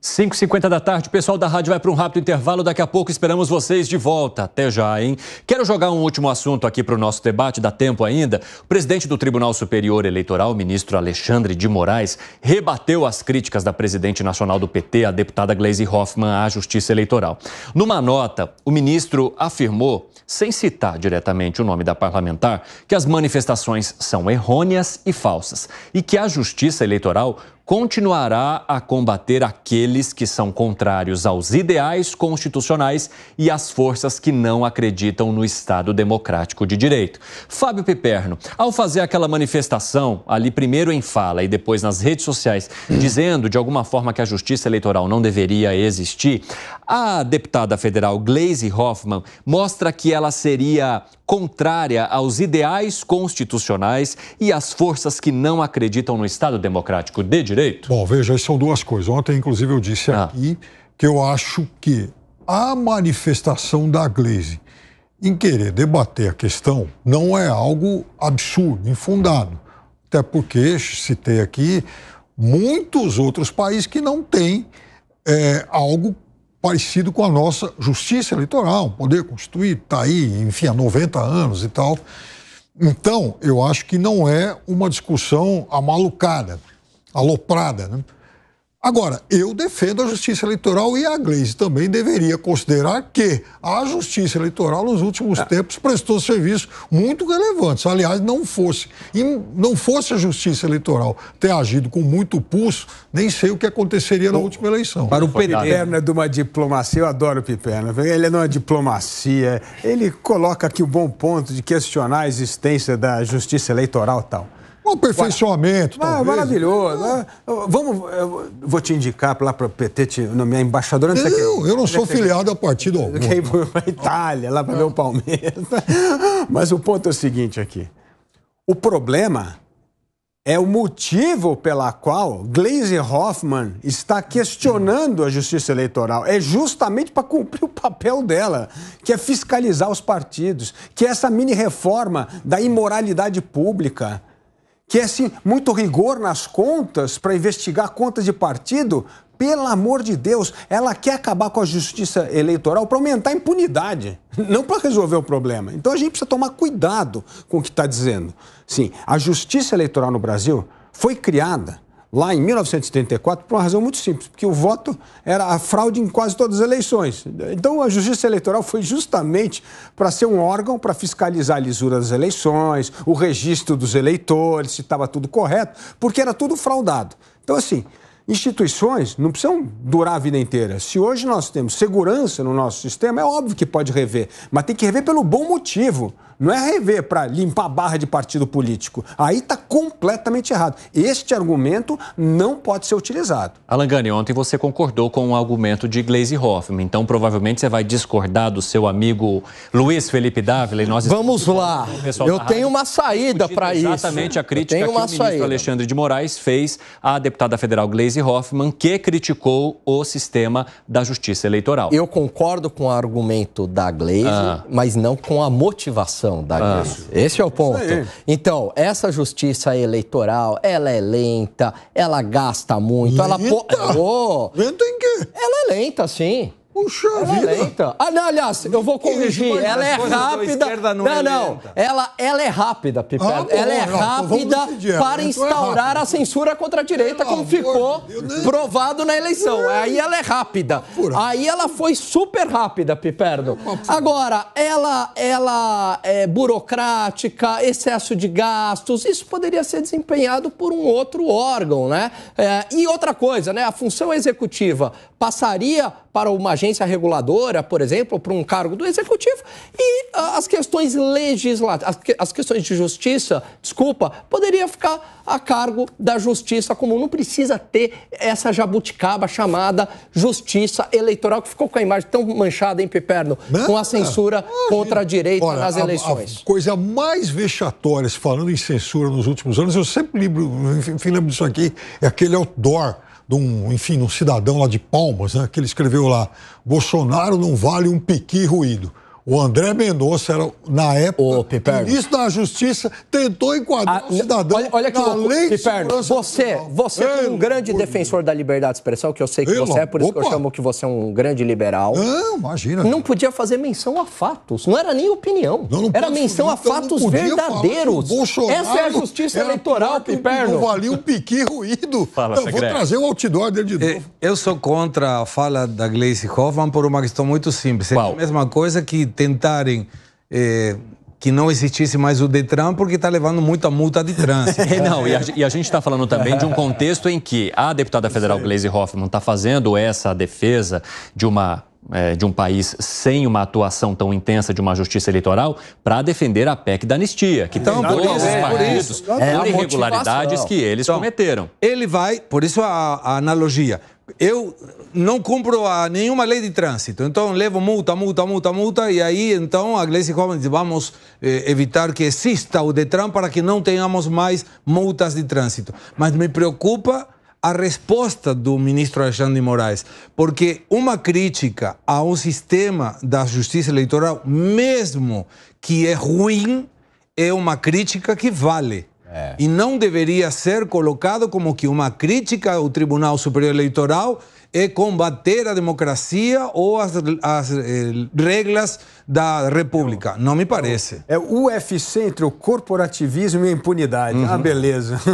5h50 da tarde, o pessoal da rádio vai para um rápido intervalo. Daqui a pouco esperamos vocês de volta. Até já, hein? Quero jogar um último assunto aqui para o nosso debate, dá tempo ainda. O presidente do Tribunal Superior Eleitoral, ministro Alexandre de Moraes, rebateu as críticas da presidente nacional do PT, a deputada Gleisi Hoffmann, à Justiça Eleitoral. Numa nota, o ministro afirmou, sem citar diretamente o nome da parlamentar, que as manifestações são errôneas e falsas e que a Justiça Eleitoral continuará a combater aqueles que são contrários aos ideais constitucionais e às forças que não acreditam no Estado democrático de direito. Fábio Piperno, ao fazer aquela manifestação ali primeiro em fala e depois nas redes sociais, dizendo de alguma forma que a justiça eleitoral não deveria existir, a deputada federal Glaise Hoffmann mostra que ela seria contrária aos ideais constitucionais e às forças que não acreditam no Estado democrático de direito direito? Bom, veja, são duas coisas. Ontem, inclusive, eu disse ah. aqui que eu acho que a manifestação da Glaze em querer debater a questão não é algo absurdo, infundado. Até porque, citei aqui, muitos outros países que não têm é, algo parecido com a nossa justiça eleitoral, poder constituir, está aí, enfim, há 90 anos e tal. Então, eu acho que não é uma discussão amalucada aloprada. Né? Agora, eu defendo a justiça eleitoral e a Gleisi também deveria considerar que a justiça eleitoral nos últimos é. tempos prestou serviços muito relevantes. Aliás, não fosse, não fosse a justiça eleitoral ter agido com muito pulso, nem sei o que aconteceria na última eleição. Para o Piperno é de uma diplomacia, eu adoro o Piperno, ele é de uma diplomacia, ele coloca aqui o bom ponto de questionar a existência da justiça eleitoral tal. Um aperfeiçoamento, ah, Maravilhoso. Ah. Vamos, vou te indicar lá para o PT te nomear embaixador. Não eu, que, eu não sou filiado a partido algum. Quer para a Itália, lá para ver o Palmeiras. Mas o ponto é o seguinte aqui. O problema é o motivo pela qual Glaze Hoffman está questionando a justiça eleitoral. É justamente para cumprir o papel dela, que é fiscalizar os partidos, que é essa mini reforma da imoralidade pública que esse é, assim, muito rigor nas contas para investigar contas de partido, pelo amor de Deus, ela quer acabar com a justiça eleitoral para aumentar a impunidade, não para resolver o problema. Então a gente precisa tomar cuidado com o que está dizendo. Sim, a justiça eleitoral no Brasil foi criada lá em 1934 por uma razão muito simples, porque o voto era a fraude em quase todas as eleições. Então a Justiça Eleitoral foi justamente para ser um órgão para fiscalizar a lisura das eleições, o registro dos eleitores, se estava tudo correto, porque era tudo fraudado. Então assim, Instituições não precisam durar a vida inteira. Se hoje nós temos segurança no nosso sistema, é óbvio que pode rever, mas tem que rever pelo bom motivo. Não é rever para limpar a barra de partido político. Aí está completamente errado. Este argumento não pode ser utilizado. Alangani, ontem você concordou com o um argumento de Glaze Hoffman. Então, provavelmente, você vai discordar do seu amigo Luiz Felipe Dávila. E nós Vamos lá. Eu tenho uma saída para isso. Exatamente a crítica que o ministro saída. Alexandre de Moraes fez à deputada federal Glaze Hoffman Hoffmann, que criticou o sistema da justiça eleitoral. Eu concordo com o argumento da Gleisi, ah. mas não com a motivação da ah. Esse é o ponto. Então, essa justiça eleitoral, ela é lenta, ela gasta muito, lenta? ela... Po... Oh, lenta em quê? Ela é lenta, sim. Puxa ela é vida. É lenta. Ah, não, aliás, eu vou corrigir. ela é rápida. É não, não. não. ela, ela é rápida, Piper. Ah, ela é rápida decidir, para então é instaurar é a censura contra a direita, Pelo como ficou Deus provado na eleição. Aí ela é rápida. Pura. Aí ela foi super rápida, Piperdo. Agora, ela, ela é burocrática, excesso de gastos. Isso poderia ser desempenhado por um outro órgão, né? e outra coisa, né? A função executiva passaria para uma agência agência reguladora, por exemplo, para um cargo do executivo, e ah, as questões legislativas, as questões de justiça, desculpa, poderia ficar a cargo da justiça comum. Não precisa ter essa jabuticaba chamada justiça eleitoral, que ficou com a imagem tão manchada, em Piperno, com a censura imagina. Ah, contra a direita Olha, nas eleições. A, a coisa mais vexatória, falando em censura nos últimos anos, eu sempre lembro, enfim, lembro disso aqui, é aquele outdoor de um, enfim, um cidadão lá de Palmas, né, que ele escreveu lá: Bolsonaro não vale um piqui ruído. O André Mendonça era, na época, Isso ministro da Justiça, tentou enquadrar ah, o cidadão olha, olha que na louco. lei Piperno, Você, você é um grande defensor da liberdade de expressão, que eu sei que Ei, você é, por opa. isso que eu chamo que você é um grande liberal. Não, imagina. Não podia fazer menção a fatos. Não era nem opinião. Não, não era menção a fatos verdadeiros. Essa é a justiça eleitoral, Piperno. Não valia um piqui ruído. Fala, eu vou trazer o outdoor dele de eh, novo. Eu sou contra a fala da Gleice Hoffmann por uma questão muito simples. Qual? É a mesma coisa que tentarem é, que não existisse mais o Detran, porque está levando muita multa de trânsito. É, não, e a, e a gente está falando também de um contexto em que a deputada federal Gleisi Hoffmann está fazendo essa defesa de uma é, de um país sem uma atuação tão intensa de uma justiça eleitoral para defender a PEC da anistia, que então, por isso, partidos é, por irregularidades que eles então, cometeram. Ele vai, por isso a, a analogia. Eu não cumpro a nenhuma lei de trânsito, então levo multa, multa, multa, multa, e aí então a Gleisi Hoffmann diz, vamos eh, evitar que exista o DETRAN para que não tenhamos mais multas de trânsito. Mas me preocupa a resposta do ministro Alexandre de Moraes, porque uma crítica a um sistema da justiça eleitoral, mesmo que é ruim, é uma crítica que vale. É. E não deveria ser colocado como que uma crítica ao Tribunal Superior Eleitoral é combater a democracia ou as, as eh, regras da República. Não, não me parece. É o UFC entre o corporativismo e a impunidade. Uhum. Ah, beleza.